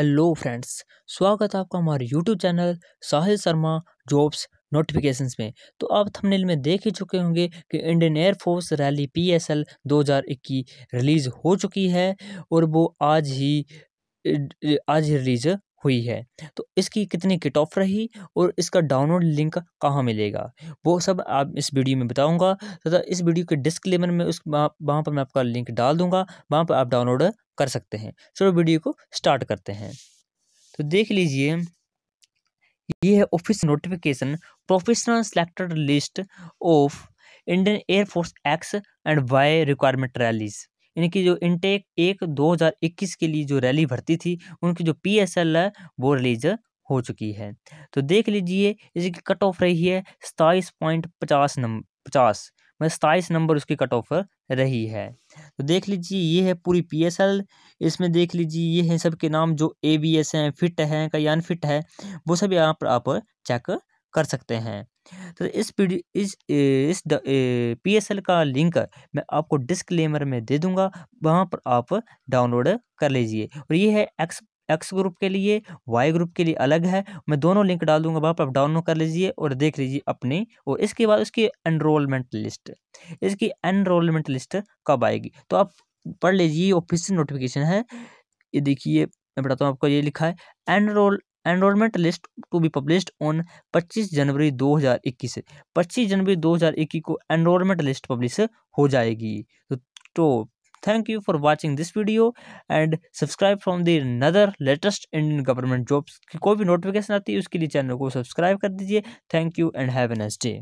hello friends स्वागत है आपका हमारे YouTube channel Sahil Sharma jobs notifications में तो आप थंबनेल में देख ही चुके होंगे कि Indian air force rally PSL 2021 release हो चुकी है और वो आज ही आज ही रिलीज हुई है तो इसकी कितनी किट ऑफ रही और इसका डाउनलोड लिंक कहाँ मिलेगा वो सब आप इस वीडियो में बताऊंगा तथा तो इस वीडियो के डिस्क्लेमर में उस वहाँ पर मैं आपका लिंक डाल दूंगा वहाँ पर आप डाउनलोड कर सकते हैं चलो वीडियो को स्टार्ट करते हैं तो देख लीजिए ये है office notification professional selected list of Indian air force X and Y requirement rallies इनकी जो इनटेक एक 2021 के लिए जो रैली भर्ती थी उनकी जो पी है वो रिलीज हो चुकी है तो देख लीजिए इसकी कट ऑफ रही है सताईस पॉइंट पचास नंबर पचास मतलब सताईस नंबर उसकी कट ऑफ रही है तो देख लीजिए ये है पूरी एल इसमें देख लीजिए ये हैं सबके नाम जो ए बी एस हैं फिट हैं कई अनफिट है वो सब यहाँ पर आप चेक कर सकते हैं तो इस पी इस इस पी एस एल का लिंक मैं आपको डिस्क्लेमर में दे दूंगा वहाँ पर आप डाउनलोड कर लीजिए और ये है एक्स एक्स ग्रुप के लिए वाई ग्रुप के लिए अलग है मैं दोनों लिंक डाल दूंगा वहाँ पर आप डाउनलोड कर लीजिए और देख लीजिए अपनी और इसके बाद उसकी एनरोलमेंट लिस्ट इसकी एनरोलमेंट लिस्ट कब आएगी तो आप पढ़ लीजिए ऑफिस नोटिफिकेशन है ये देखिए मैं बताता हूँ आपको ये लिखा है enrol enrolment list to be published on 25 जनवरी 2021 25 जनवरी 2021 को एनरोलमेंट लिस्ट पब्लिश हो जाएगी तो, thank you for watching this video and subscribe from the other latest Indian government jobs की कोई भी नोटिफिकेशन आती है उसके लिए चैनल को सब्सक्राइब कर दीजिए thank you and have a day